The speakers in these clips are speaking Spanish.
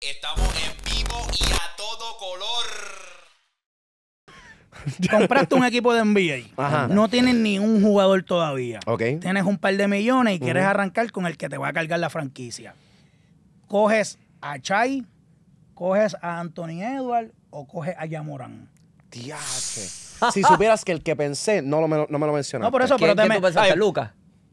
Estamos en vivo y a todo color. Compraste un equipo de NBA. No tienes ni un jugador todavía. Tienes un par de millones y quieres arrancar con el que te va a cargar la franquicia. Coges a Chai, coges a Anthony Edward o coges a Yamoran. si supieras que el que pensé, no, me lo mencionaste. No, por eso, pero te me... tú pensaste, Lucas?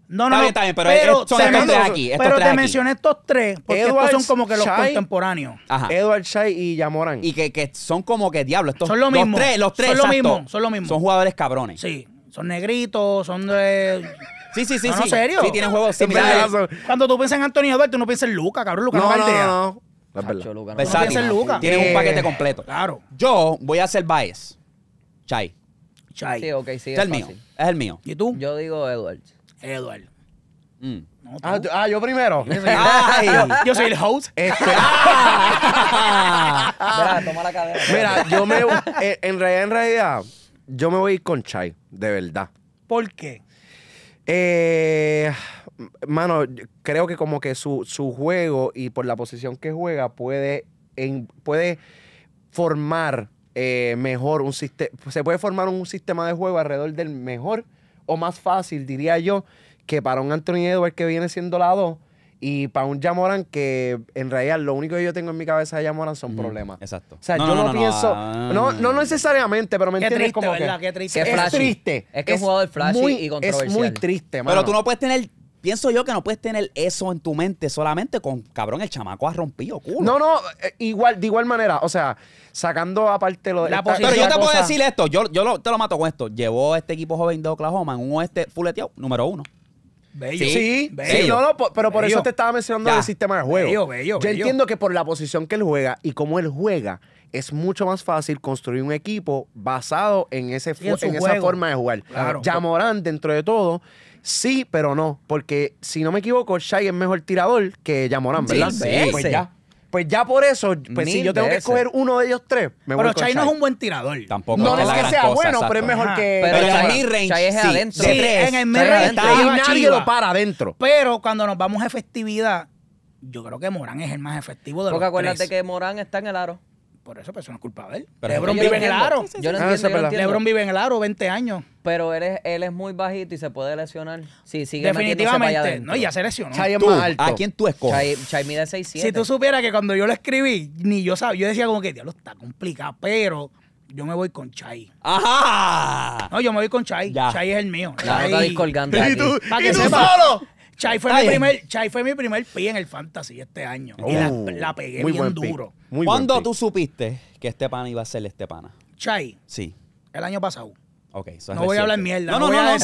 No, no, está bien, no, pero, son estos tres aquí. Estos pero tres te mencioné estos tres, porque estos son como que los contemporáneos. Ajá. Edward Chai y Yamoran. Y que, que son como que diablo, Estos, son lo mismo. Los tres, los tres. Son lo exacto, mismo, son los mismos. Son jugadores cabrones. Sí, son negritos, son de. Sí, sí, sí. No, sí. serio. Sí, tienen juegos similares. Cuando tú piensas en Antonio Eduardo, tú no piensas en Luca, cabrón. Luca no, no, no, no. Es verdad. Luca, no. Luca. Tienen un eh, paquete completo. Claro. Yo voy a hacer Baez. Chai. Chai. Sí, ok, sí. Es, el mío. Es el mío. ¿Y tú? Yo digo Edwards. Edward. Mm. Ah, ah, yo primero. Yo soy, el host. Mira, yo me. Eh, en realidad, en realidad, yo me voy a ir con Chai, de verdad. ¿Por qué? Eh, mano, creo que como que su, juego y por la posición que juega puede, en, puede formar eh, mejor un sistema. Se puede formar un sistema de juego alrededor del mejor o más fácil, diría yo, que para un Anthony Edwards que viene siendo la 2 y para un Jamoran que en realidad lo único que yo tengo en mi cabeza de Jamoran son mm, problemas. Exacto. O sea, yo no, pienso. Ah. No, no, necesariamente, pero me entiendes como que. es triste. Es que es un jugador flashy y controversial. Es muy triste, Pero tú no puedes tener pienso yo que no puedes tener eso en tu mente solamente con, cabrón, el chamaco ha rompido culo. No, no, eh, igual, de igual manera, o sea, sacando aparte lo de... La pero yo te puedo decir esto, yo, te lo mato con esto. Llevó este equipo joven de Oklahoma en un oeste fuleteado, número uno. Bello. Sí, bello. sí pero por eso te estaba mencionando el sistema de juego. Yo entiendo que por la posición que él juega y cómo él juega, es mucho más fácil construir un equipo basado en, ese, esa forma de jugar. Claro. Ya dentro de todo, Sí, pero no. Porque si no me equivoco, Shai es mejor tirador que Morán, ¿verdad? Sí, Pues ya. Pues ya por eso, pues si yo tengo que escoger uno de ellos tres, me voy pero con no es un buen tirador. Tampoco. No, es que sea bueno, pero es mejor que. Pero, Pero es adentro. Sí, en el range nadie lo para adentro. Pero cuando nos vamos a efectividad, yo creo que Morán es el más efectivo de los Porque acuérdate que Morán está en el aro. Por eso, pero pues, eso no es culpa de él. Ah, Lebron vive en el aro. Lebron vive en el aro 20 años. Pero él es, él es muy bajito y se puede lesionar. Sí, sigue Definitivamente. No, ya se lesionó. Chay es más alto. ¿A quién tú escoges? Chay, mide 6'7". Si tú supieras que cuando yo lo escribí, ni yo sabía. Yo decía como que, diablo, está complicado. Pero yo me voy con Chay. ¡Ajá! No, yo me voy con Chai. Chay Chai es el mío. Ya, no aquí. ¿Y tú solo? Chai fue, mi primer, Chai fue, mi primer, pie en el fantasy este año. y oh, la, pegué bien duro. ¿Cuándo tú supiste que este pana iba a ser este pana? Chai. Sí. El año pasado. Ok, No voy a hablar mierda. No, no, no, no, es,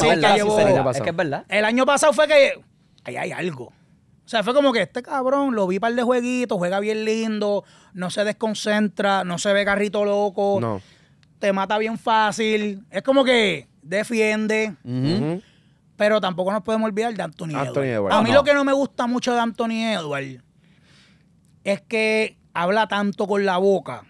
que es verdad. El año pasado fue que. Ahí hay algo. O sea, fue como que este cabrón lo vi para par de jueguitos, juega bien lindo, no se desconcentra, no se ve carrito loco. No. Te mata bien fácil. Es como que defiende. Pero tampoco nos podemos olvidar de Anthony, Edward. A mí lo que no me gusta mucho de Anthony Edward es que habla tanto con la boca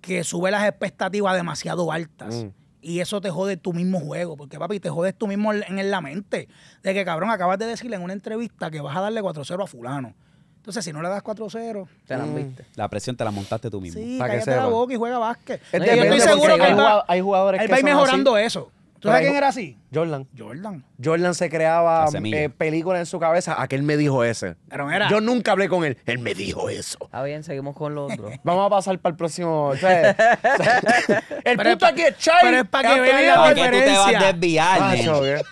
que sube las expectativas demasiado altas. Mm. Y eso te jode tu mismo juego, porque papi, te jodes tú mismo en la mente. De que cabrón, acabas de decirle en una entrevista que vas a darle 4-0 a fulano. Entonces, si no le das 4-0, te la mm. viste. La presión te la montaste tú mismo. Sí, Para que se la boca y juega básquet. yo estoy seguro que hay, hay jugadores que están mejorando eso. ¿Tú sabes quién era así? Jordan. Jordan. Jordan se creaba eh, películas en su cabeza. Aquel me dijo ese. Pero era. Yo nunca hablé con él. Él me dijo eso. Está bien, seguimos con lo otro. Vamos a pasar para el próximo. el puto aquí es Chai. Pero es para que vea la diferencia. Que tú te vas a desviar,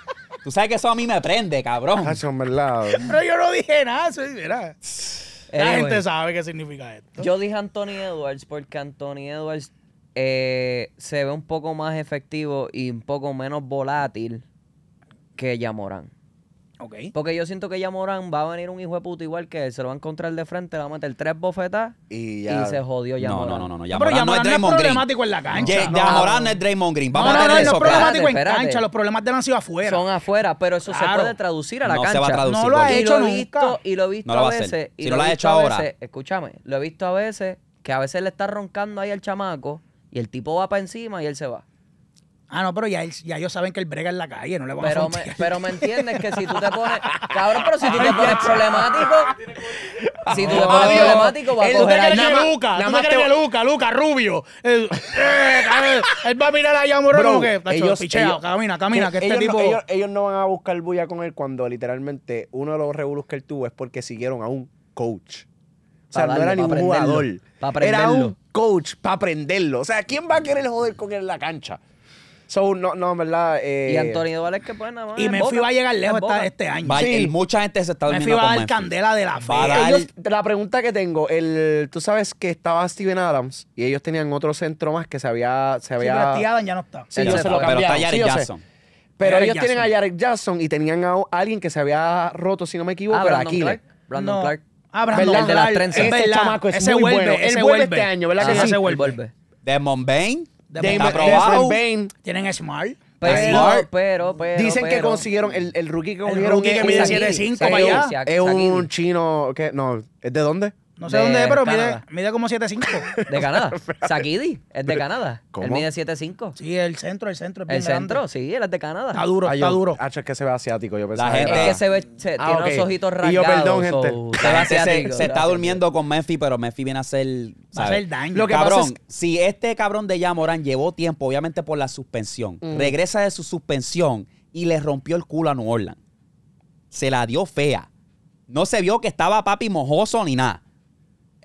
Tú sabes que eso a mí me prende, cabrón. verdad. pero yo no dije nada. La gente sabe qué significa esto. Yo dije Anthony Edwards porque Anthony Edwards eh, se ve un poco más efectivo y un poco menos volátil que Yamorán. Okay. Porque yo siento que Yamorán va a venir un hijo de puta igual que él. Se lo va a encontrar de frente, le va a meter tres bofetas y, se jodió Yamorán. No, no, no, no. pero no, es, Draymond problemático Green. en la cancha. No, Yamorán no es Draymond Green. Vamos no, no, a tener eso. No es problemático en cancha. Los problemas de él han sido afuera. Son afuera, pero eso se puede traducir a la cancha. No se va a traducir. No lo ha hecho nunca. Visto, y lo he visto a veces. Si no lo ha hecho ahora. Escúchame, lo he visto a veces que a veces le está roncando ahí al chamaco y el tipo va para encima y él se va. Ah, no, pero ya, ellos saben que el brega en la calle, no le van a me, pero me entiendes que si tú te pones. Cabrón, pero si tú te pones problemático. Si tú te pones problemático, va a coger a que Luca, nada más Luca, Luca, rubio. Eh, eh, él va a mirar allá a ellos- camina, camina, que este tipo... ellos, no van a buscar bulla con él cuando literalmente uno de los revolus que él tuvo es porque siguieron a un coach. O sea, no era ningún jugador. Era un coach para aprenderlo. O sea, ¿quién va a querer joder con él en la cancha? So, no, no, en verdad. Eh, y Antonio Duval que pues nada más. Y Mephi va a llegar lejos este año. Y Mucha gente se está durmiendo. Mephi va a dar candela de la fe. la pregunta que tengo, el, tú sabes que estaba Steven Adams y ellos tenían otro centro más que se había. Se había... Sí, pero ya no está. se lo Pero está Jared Jackson. Pero ellos tienen a Jarek Jackson y tenían a alguien que se había roto, si no me equivoco, ah, Brandon Clark. Brandon Clark. Ah, ¿Verdad? El de las trenzas. Ese ¿verdad? chamaco es ese muy vuelve, bueno. Él ese vuelve este año, ¿verdad? Ah, que sí? Ese vuelve. De Demon Bane. Demon Bane. Tienen Smart. Pero, pero, pero, Dicen que consiguieron el, el, rookie que consiguieron. El rookie que mide 7'5 para allá. Es un chino que. No, ¿es de dónde? No sé dónde es, pero mide, mide como 7'5. De Canadá. Sakidi es de Canadá. ¿Cómo? Él mide 7'5. Sí, el centro, el centro es bien El centro, sí, él es de Canadá. Está duro, está duro. Ah, es que se ve asiático. Yo la gente- que se ve, ah, tiene los ojitos Y rasgados. yo, perdón, gente. se está durmiendo con Memphis, pero Memphis viene a hacer. Va a hacer daño. cabrón, si este cabrón de Yamoran llevó tiempo, obviamente por la suspensión, mm. regresa de su suspensión y le rompió el culo a New Orleans. Se la dio fea. No se vio que estaba papi mojoso ni nada.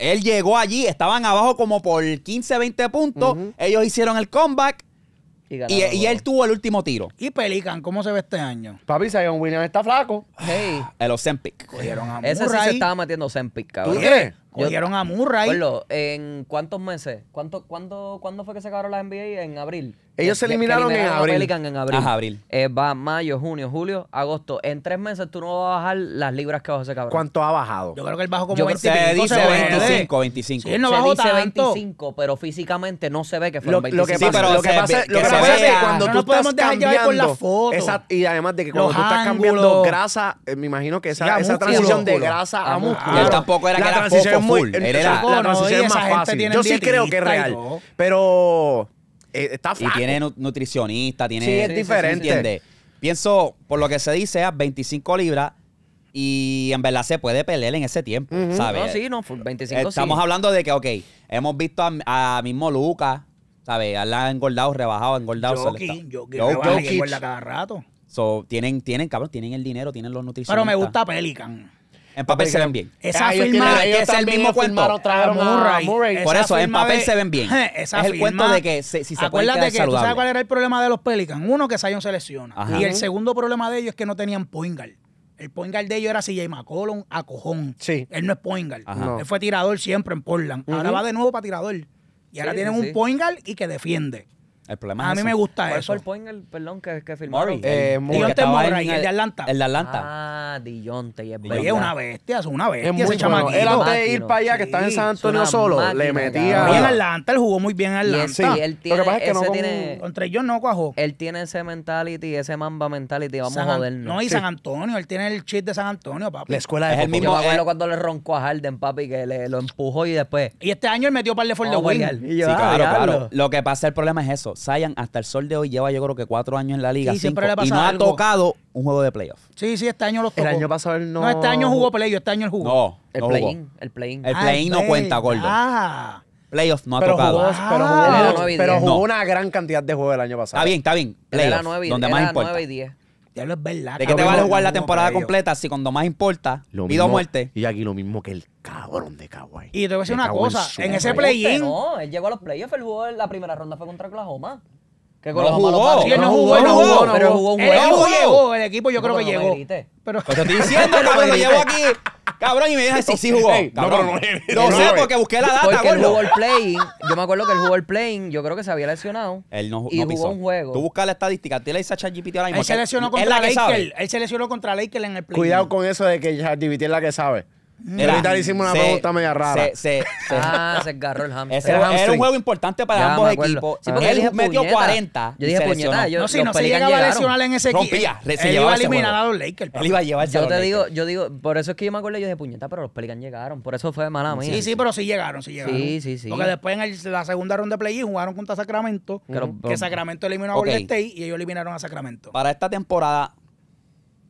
Él llegó allí, estaban abajo como por 15, 20 puntos. Ellos hicieron el comeback. Y, él tuvo el último tiro. ¿Y Pelican cómo se ve este año? Papi, Zion Williams está flaco. Hey. Ah, el Ozempic. Ese sí se estaba metiendo Ozempic, cabrón. ¿Tú crees? Cogieron a Murray. Pablo, ¿en cuántos meses? ¿Cuánto, cuándo, fue que se acabaron las NBA? En abril. Ellos se eliminaron, en, abril. en abril. Ajá, abril. Eh, va mayo, junio, julio, agosto. En tres meses tú no vas a bajar las libras que bajó ese cabrón. ¿Cuánto ha bajado? Yo creo que él bajó como 25 dice 25, 25. él no se bajó dice 25, pero físicamente no se ve que fueron lo, 25. Lo que pasa, es que cuando no tú estás cambiando... Con la foto. y además de que cuando tú estás cambiando grasa, eh, me imagino que esa, transición de grasa a músculo. Él tampoco era que la transición era, Yo sí creo que es real, pero eh, está fácil. Y tiene nutricionista, tiene... Sí, es diferente. Pienso, por lo que se dice, a 25 libras y en verdad se puede pelear en ese tiempo, ¿sabes? No, sí, no, 25 Estamos hablando de que, ok, hemos visto a, mismo Lucas, ¿sabes? La ha engordado, rebajado, engordado. cada rato. So, tienen, tienen, cabrón, tienen el dinero, tienen los nutricionistas. Pero me gusta Pelican. En papel se ven bien. Esa ah, firma es, el mismo cuento. Murray. Por eso, en papel se ven bien. es el cuento de que si se acuerdan de que saludable. sabes cuál era el problema de los Pelicans. Uno, que Sion se lesiona. Y el segundo problema de ellos es que no tenían Poingal. El Poingal de ellos era CJ McCollum a cojón. Sí. Él no es Poingal. Él fue tirador siempre en Portland. Ahora va de nuevo para tirador. Y ahora tienen un Poingal y que defiende. El problema a mí me gusta eso. fue el Poingar perdón, que, que firmaron? Eh, Murray. Murray. El, el de Atlanta. El de Atlanta. Ah de y es es una bestia, es una bestia. ese chamaquito. antes de ir para allá, que estaba en San Antonio solo, le metía. bien adelante. él jugó muy bien en Y él, pasa es que no ellos no cuajó. él tiene ese mentality, ese mamba mentality, vamos a ver No, y San Antonio, él tiene el chip de San Antonio, papi. La escuela de Es el Yo mismo- me acuerdo cuando le roncó a Harden, papi, que le, lo empujó y después... Y este año él metió el de for de Sí, ah, claro, claro. Lo que pasa, el problema es eso. Sayan hasta el sol de hoy lleva yo creo que cuatro años en la liga y siempre le pasa y no ha tocado un juego de playoff. Sí, sí, este año este el año pasado él no. No, este año jugó playoff, este año él jugó. No, el play-in. El play-in. El ah, play no cuenta, gordo. Ah. Playoff no ha tocado. Ah. pero, jugó, pero jugó, una gran cantidad de juegos el año pasado. Está bien, está bien. Playoff, donde más importa. 9 y 10. Ya lo es verdad. ¿De qué te vale jugar la temporada completa si cuando más importa vida pido muerte? Y aquí lo mismo que el cabrón de Kawhi. Y te voy a decir una cosa. En ese play-in... No, él llegó a los playoffs, él jugó la primera ronda, fue contra Oklahoma. Que con no los jugó. no jugó, no jugó, pero jugó un juego. El equipo yo creo que llegó. Pero pues te estoy diciendo, cabrón, cuando llevo aquí. Cabrón, y me dije, sí, sí jugó. No, no, sé, porque busqué la data, Porque El jugó playing. Yo me acuerdo que el jugó el playing. Yo creo que se había lesionado. Él no, y jugó un juego. Tú buscas la estadística. Tú le dices a ChatGPT la mismo. Él se lesionó contra Lakel. Él se lesionó contra Lakel en el playing. Cuidado con eso de que ChatGPT es la que sabe. Mm. Era, Ahorita hicimos una pregunta media rara. Se, se- se- Ah, se agarró el hamster. era, un juego importante para ambos equipos. él metió 40. Yo dije, puñeta, No, si no se llegaba a lesionar en ese equipo, él se iba a eliminar a los Lakers. Yo te digo, yo digo, por eso es que yo me acuerdo, yo dije, puñeta, pero los Pelicans llegaron. Por eso fue mala mía. Sí, sí, pero sí llegaron, sí llegaron. Sí, sí, sí. Porque después en la segunda ronda de play jugaron contra Sacramento, Que Sacramento eliminó a Golden State y ellos eliminaron a Sacramento. Para esta temporada,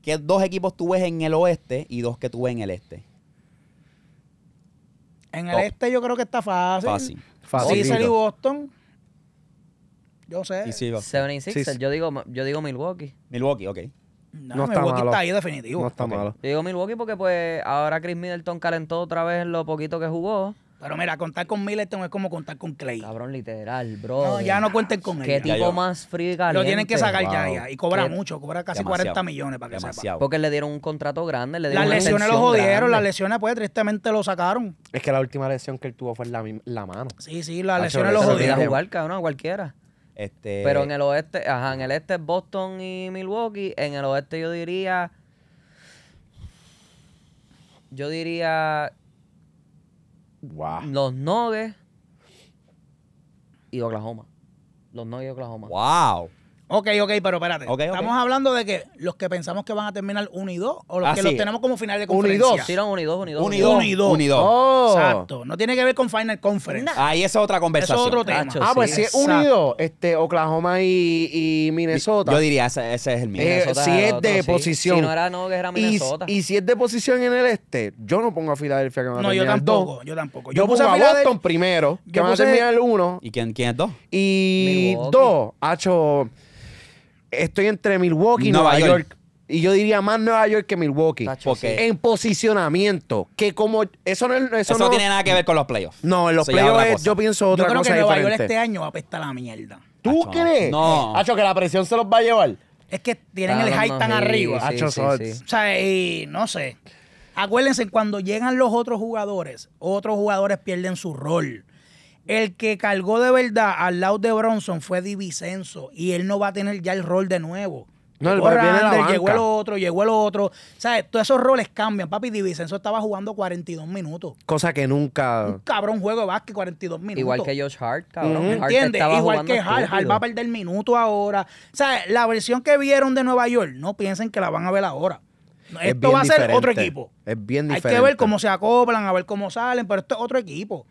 ¿qué dos equipos tú ves en el oeste y dos que tú ves en el este? En el este yo creo que está fácil. Fácil. Fácil. Boston. Yo sé. Y 76 yo digo, yo digo Milwaukee. Milwaukee, ok. No, está Milwaukee está ahí definitivo. No está malo. Yo digo Milwaukee porque pues ahora Chris Middleton calentó otra vez lo poquito que jugó. Pero mira, contar con Middleton es como contar con Clay. Cabrón, literal, bro. No, ya no cuenten con él. Qué tipo más frío y Lo tienen que sacar ya, Y cobra mucho, cobra casi 40 millones para que sepa. Porque le dieron un contrato grande, le Las lesiones lo jodieron, las lesiones pues tristemente lo sacaron. Es que la última lesión que él tuvo fue la, mano. Sí, sí, las lesiones lo jodieron. a cualquiera. Este... Pero en el oeste, ajá, en el este es Boston y Milwaukee. En el oeste yo diría... Yo diría Wow. Los nogues y Oklahoma. Los nogues y Oklahoma. Wow. Ok, ok, pero espérate. Okay, okay. Estamos hablando de que los que pensamos que van a terminar 1 y 2 o los ah, que sí. los tenemos como final de conferencia. 1 y 2. Sí, 1 y 2, 1 y 2. 1 y 2. 1 y 2. Oh. Exacto. No tiene que ver con final conference. Ahí es otra conversación. Eso es otro tema. Cacho, ah, sí. pues si es 1 y 2, este, Oklahoma y, y Minnesota. Yo, diría, ese, ese, es el mío. Eh, si es otro, de sí. posición. Si no era, no, que era Minnesota. Y, y, si es de posición en el este, yo no pongo a Filadelfia que van a terminar No, yo tampoco. Dos. Yo tampoco. Yo, yo puse a, Boston primero, que van a terminar el 1. ¿Y quién, quién es 2? Y 2, Hacho estoy entre Milwaukee y Nueva, York. Y yo diría más Nueva York que Milwaukee. Porque En posicionamiento. Que como. Eso no, eso, no, tiene nada que ver con los playoffs. No, en los playoffs yo pienso otra cosa. Yo creo que Nueva York este año va a la mierda. ¿Tú crees? No. Hacho, que la presión se los va a llevar. Es que tienen el high tan arriba. Hacho, sí, O sea, y no sé. Acuérdense, cuando llegan los otros jugadores, otros jugadores pierden su rol. El que cargó de verdad al lado de Bronson fue Divisenso y él no va a tener ya el rol de nuevo. No, el llegó el otro, llegó el otro. ¿Sabes? Todos esos roles cambian. Papi Divisenso estaba jugando 42 minutos. Cosa que nunca. Un cabrón juego de básquet, 42 minutos. Igual que Josh Hart, cabrón. ¿Entiendes? Igual que Hart. Hart va a perder minuto ahora. ¿Sabes? La versión que vieron de Nueva York, no piensen que la van a ver ahora. esto va a ser otro equipo. Es bien diferente. Hay que ver cómo se acoplan, a ver cómo salen, pero esto es otro equipo.